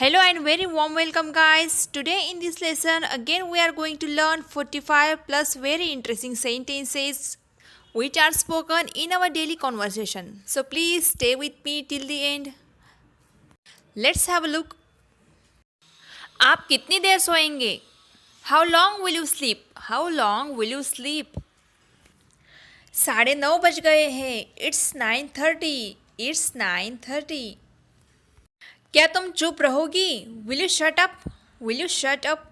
Hello and very warm welcome guys. Today in this lesson again we are going to learn 45 plus very interesting sentences which are spoken in our daily conversation. So please stay with me till the end. Let's have a look. आप कितनी देर सोएंगे How long will you sleep? How long will you sleep? साढ़े नौ It's 9:30. It's 9:30. क्या तुम चुप रहोगी will you shut up will you shut up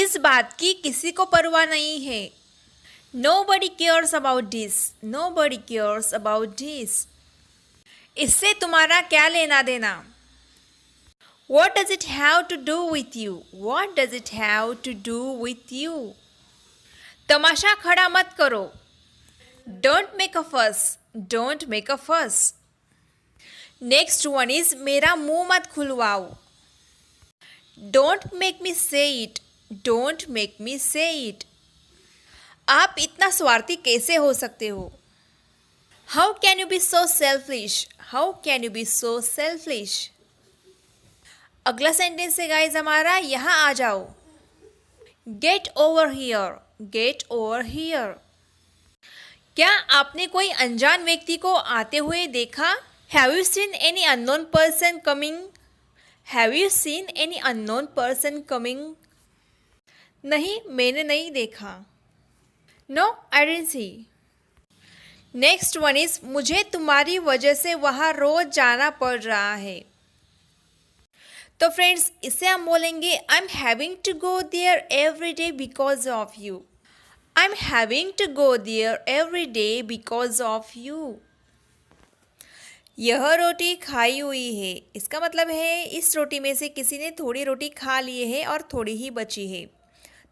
इस बात की किसी को परवाह नहीं है nobody cares about this nobody cares about this इससे तुम्हारा क्या लेना देना what does it have to do with you what does it have to do with you तमाशा खड़ा मत करो don't make a fuss don't make a first next one is मेरा मुंह मत खुलवाओ डोंट मेक मी से इट डोंट मेक मी से it आप इतना स्वार्थी कैसे हो सकते हो how can you be so selfish how can you be so selfish अगला सेंटेंस है गाइज हमारा यहाँ आ जाओ get over here get over here क्या आपने कोई अनजान व्यक्ति को आते हुए देखा Have you seen any unknown person coming? Have you seen any unknown person coming? नहीं मैंने नहीं देखा no I didn't see next one is मुझे तुम्हारी वजह से वहाँ रोज जाना पड़ रहा है तो फ्रेंड्स इसे हम बोलेंगे I am having to go there every day because of you I am having to go there every day because of you यह रोटी खाई हुई है इसका मतलब है इस रोटी में से किसी ने थोड़ी रोटी खा ली है और थोड़ी ही बची है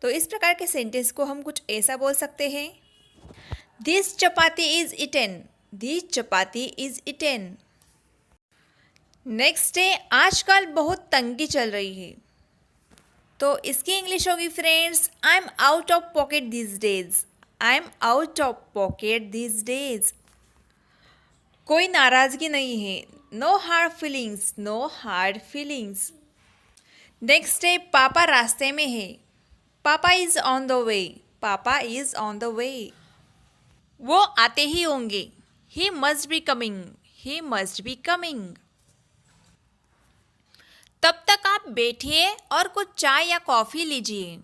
तो इस प्रकार के सेंटेंस को हम कुछ ऐसा बोल सकते हैं this chapati is eaten this chapati is eaten next है आजकल बहुत तंगी चल रही है तो इसकी इंग्लिश होगी friends I am out of pocket this days I am out of pocket this days कोई नाराज़गी नहीं है no hard feelings no hard feelings next day पापा रास्ते में है पापा इज़ ऑन द वे पापा इज़ ऑन द वे वो आते ही होंगे he must be coming he must be coming तब तक आप बैठिए और कुछ चाय या कॉफ़ी लीजिए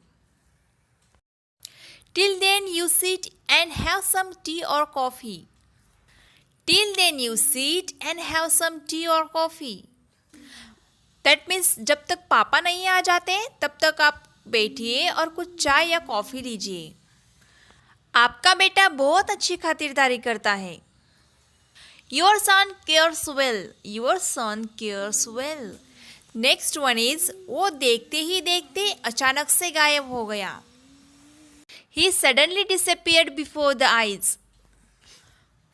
till then you sit and have some tea और coffee till then you sit and have some tea और कॉफी दैट मीन्स जब तक पापा नहीं आ जाते तब तक आप बैठिए और कुछ चाय या कॉफ़ी लीजिए आपका बेटा बहुत अच्छी खातिरदारी करता है your son cares well your son cares well next one is वो देखते ही देखते अचानक से गायब हो गया he suddenly disappeared before the eyes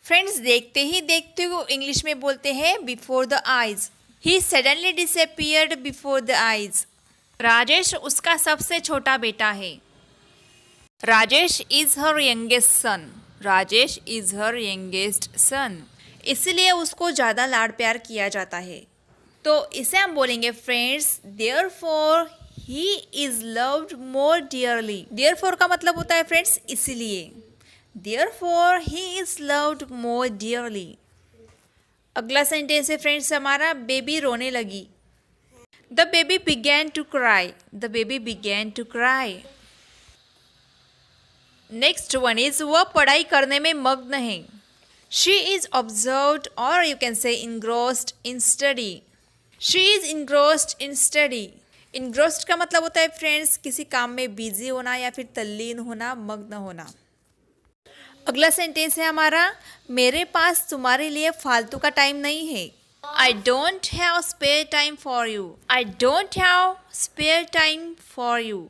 friends देखते ही देखते हुए इंग्लिश में बोलते हैं before the eyes he suddenly disappeared before the eyes Rajesh उसका सबसे छोटा बेटा है Rajesh is her youngest son Rajesh is her youngest son इसलिए उसको ज़्यादा लाड़ प्यार किया जाता है तो इसे हम बोलेंगे friends therefore he is loved more dearly therefore का मतलब होता है फ्रेंड्स इसलिए therefore he is loved more dearly अगला सेंटेंस है फ्रेंड्स हमारा बेबी रोने लगी the baby began to cry the baby began to cry next one is वह पढ़ाई करने में मग्न है she is absorbed or you can say engrossed in study she is engrossed in study engrossed का मतलब होता है फ्रेंड्स किसी काम में बिजी होना या फिर तल्लीन होना मग्न होना अगला सेंटेंस है हमारा मेरे पास तुम्हारे लिए फालतू का टाइम नहीं है I don't have spare time for you I don't have spare time for you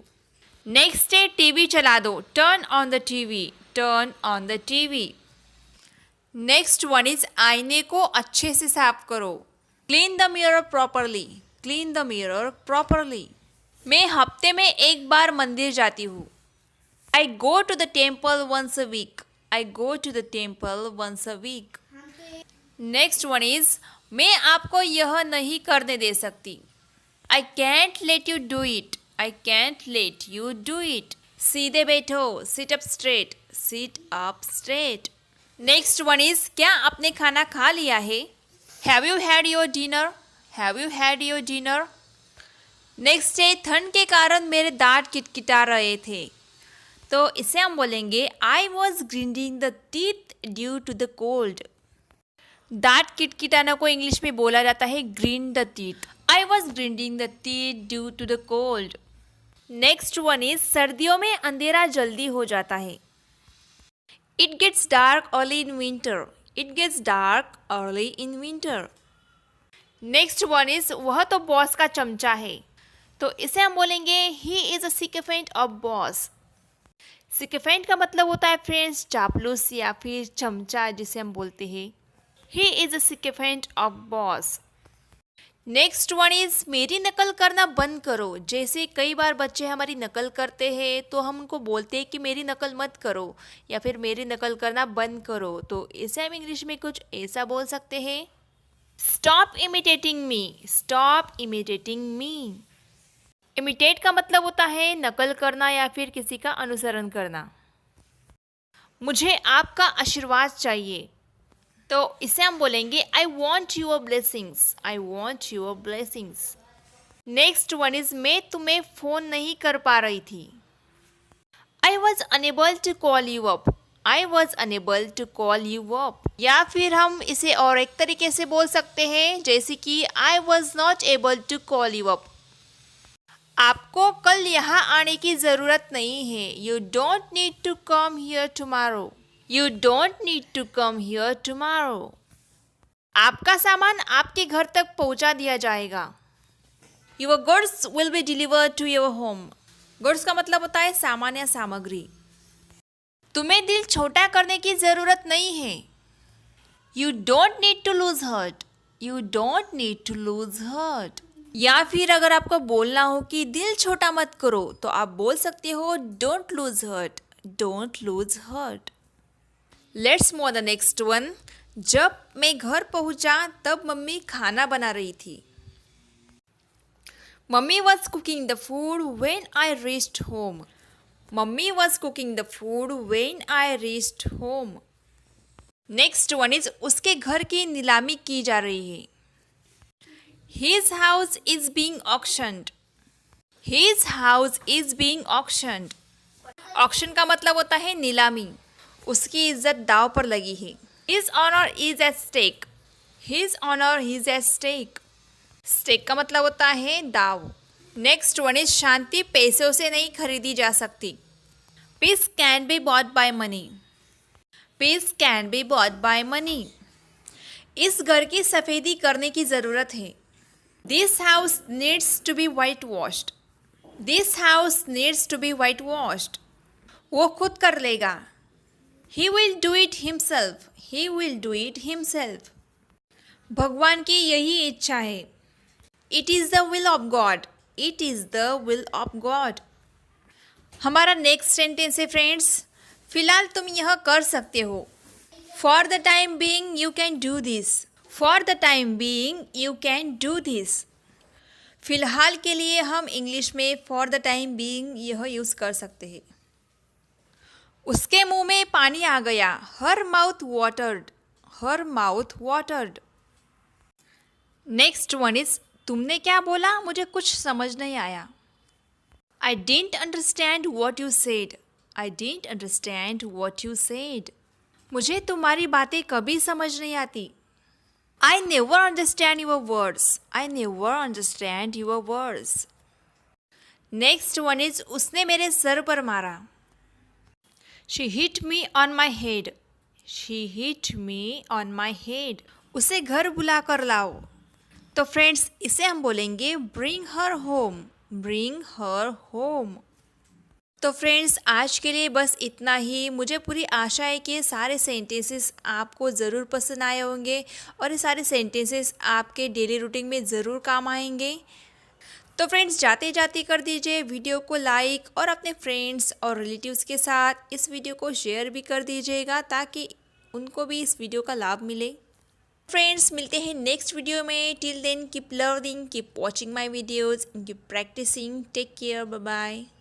next day TV चला दो turn on the TV turn on the TV next one is आईने को अच्छे से साफ करो clean the mirror properly clean the mirror properly मैं हफ्ते में एक बार मंदिर जाती हूँ I go to the temple once a week I go to the temple once a week next one is मैं आपको यह नहीं करने दे सकती I can't let you do it I can't let you do it सीधे बैठो sit up straight sit up straight next one is क्या आपने खाना खा लिया है have you had your dinner have you had your dinner next day ठंड के कारण मेरे दांत किटकिटा रहे थे तो इसे हम बोलेंगे I was grinding the teeth due to the cold दांत किटकिटाना को इंग्लिश में बोला जाता है grind the teeth I was grinding the teeth due to the cold next one is सर्दियों में अंधेरा जल्दी हो जाता है it gets dark early in winter it gets dark early in winter next one is वह तो बॉस का चमचा है तो इसे हम बोलेंगे he is a sycophant of boss sycophant का मतलब होता है फ्रेंड्स चापलूस या फिर चमचा जिसे हम बोलते हैं he is a sycophant of boss next one is मेरी नकल करना बंद करो जैसे कई बार बच्चे हमारी नकल करते हैं तो हम उनको बोलते हैं कि मेरी नकल मत करो या फिर मेरी नकल करना बंद करो तो इसे हम इंग्लिश में कुछ ऐसा बोल सकते हैं stop imitating me stop imitating me imitate का मतलब होता है नकल करना या फिर किसी का अनुसरण करना मुझे आपका आशीर्वाद चाहिए तो इसे हम बोलेंगे I want your blessings I want your blessings next one is मैं तुम्हें फ़ोन नहीं कर पा रही थी I was unable to call you up I was unable to call you up या फिर हम इसे और एक तरीके से बोल सकते हैं जैसे कि I was not able to call you up आपको कल यहाँ आने की ज़रूरत नहीं है you don't need to come here tomorrow you don't need to come here tomorrow आपका सामान आपके घर तक पहुँचा दिया जाएगा your goods will be deliver to your home goods का मतलब होता है सामान या सामग्री तुम्हें दिल छोटा करने की ज़रूरत नहीं है you don't need to lose heart you don't need to lose heart या फिर अगर आपको बोलना हो कि दिल छोटा मत करो तो आप बोल सकते हो don't lose heart don't lose heart let's move the next one जब मैं घर पहुंचा तब मम्मी खाना बना रही थी mummy was cooking the food when I reached home mummy was cooking the food when I reached home next one is उसके घर की नीलामी की जा रही है His house is being auctioned. His house is being auctioned. Auction का मतलब होता है नीलामी उसकी इज्जत दाव पर लगी है his honour is a stake his honour is a stake stake का मतलब होता है दाव नेक्स्ट वन इज शांति पैसों से नहीं खरीदी जा सकती peace can be bought by money peace can be bought by money इस घर की सफ़ेदी करने की ज़रूरत है This house needs to be whitewashed. This house needs to be whitewashed. वो खुद कर लेगा he will do it himself he will do it himself भगवान की यही इच्छा है it is the will of God it is the will of God हमारा नेक्स्ट सेंटेंस है फ्रेंड्स फिलहाल तुम यह कर सकते हो for the time being you can do this for the time being you can do this फिलहाल के लिए हम इंग्लिश में फॉर द टाइम बीइंग यह यूज़ कर सकते हैं उसके मुंह में पानी आ गया her mouth watered her mouth watered next one is तुमने क्या बोला मुझे कुछ समझ नहीं आया I didn't understand what you said I didn't understand what you said मुझे तुम्हारी बातें कभी समझ नहीं आती I never understand your words. I never understand your words. Next one is उसने मेरे सर पर मारा She hit me on my head. She hit me on my head. उसे घर बुला कर लाओ तो फ्रेंड्स इसे हम बोलेंगे bring her home bring her home तो फ्रेंड्स आज के लिए बस इतना ही मुझे पूरी आशा है कि ये सारे सेंटेंसेस आपको ज़रूर पसंद आए होंगे और ये सारे सेंटेंसेस आपके डेली रूटीन में ज़रूर काम आएंगे तो फ्रेंड्स जाते जाते कर दीजिए वीडियो को लाइक और अपने फ्रेंड्स और रिलेटिव्स के साथ इस वीडियो को शेयर भी कर दीजिएगा ताकि उनको भी इस वीडियो का लाभ मिले फ्रेंड्स मिलते हैं नेक्स्ट वीडियो में till then keep learning keep watching my videos keep practising take care bye bye